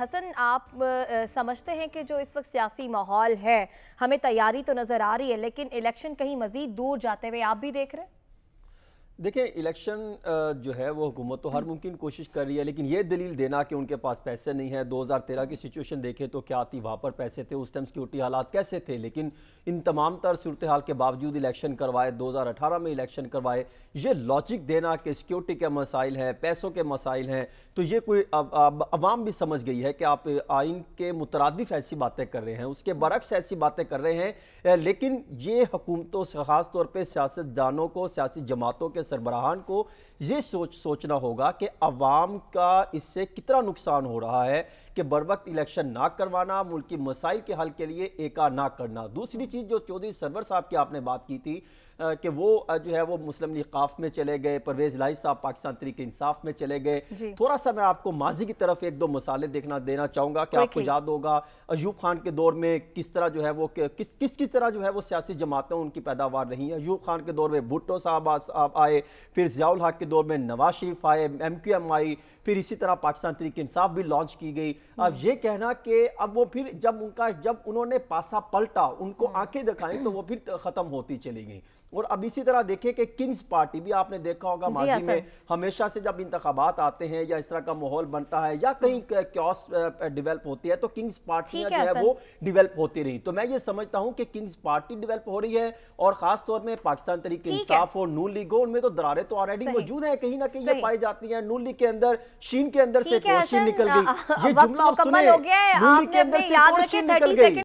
हसन आप समझते हैं कि जो इस वक्त सियासी माहौल है हमें तैयारी तो नज़र आ रही है लेकिन इलेक्शन कहीं मजीद दूर जाते हुए आप भी देख रहे हैं देखिए इलेक्शन जो है वो हुकूमत तो हर हम्म। मुमकिन कोशिश कर रही है लेकिन ये दलील देना कि उनके पास पैसे नहीं है 2013 की सिचुएशन देखें तो क्या आती वहाँ पर पैसे थे उस टाइम सिक्योरिटी हालात कैसे थे लेकिन इन तमाम तर सूरत हाल के बावजूद इलेक्शन करवाए 2018 में इलेक्शन करवाए ये लॉजिक देना कि सिक्योरिटी के मसाइल हैं पैसों के मसाइल हैं तो ये कोई आवाम भी समझ गई है कि आप आइन के मुतरदफ ऐसी बातें कर रहे हैं उसके बरक्स ऐसी बातें कर रहे हैं लेकिन ये हुकूमतों खासतौर पर सियासतदानों को सियासी जमातों के सरबराहान को ये सोच सोचना होगा कि अवाम का इससे कितना नुकसान हो रहा है कि बर वक्त इलेक्शन ना करवाना मुल्क की मसाइल के हल के लिए एका ना करना दूसरी चीज़ जो चौधरी सरवर साहब की आपने बात की थी कि वो जो है वो मुस्लिम लीग में चले गए परवेज लाई साहब पाकिस्तान तरीक इंसाफ में चले गए थोड़ा सा मैं आपको माजी की तरफ एक दो मसाले देखना देना चाहूँगा कि आपको याद होगा अयूब खान के दौर में किस तरह जो है वो किस किस किस तरह जो है वो सियासी जमातें उनकी पैदावार रही हैं अयूब खान के दौर में भुट्टो साहब आए आए फिर जियाउल हक के दौर में नवाज शरीफ आए एम क्यू एम आई फिर इसी तरह पाकिस्तान तरीके इंसाफ भी लॉन्च की गई अब ये कहना कि अब वो फिर जब उनका जब उन्होंने पासा पलटा उनको हाँ। आंखें दिखाई तो वो फिर ख़त्म होती चली गई और अब इसी तरह देखें कि किंग्स पार्टी भी आपने देखा होगा माजी हाँ में हमेशा से जब इंतबात आते हैं या इस तरह का माहौल बनता है या कहीं हाँ। क्योस डेवलप होती है तो किंग्स पार्टी जो है वो डेवलप होती रही तो मैं ये समझता हूँ कि किंग्स पार्टी डेवलप हो रही है और खासतौर में पाकिस्तान तरीके इंसाफ और नू लीग हो उनमें तो दरारे तो ऑलरेडी मौजूद है कहीं ना कहीं ये पाई जाती है नूली के अंदर शीन के अंदर से निकल गई ये जुमला आप सुने के अंदर से निकल गई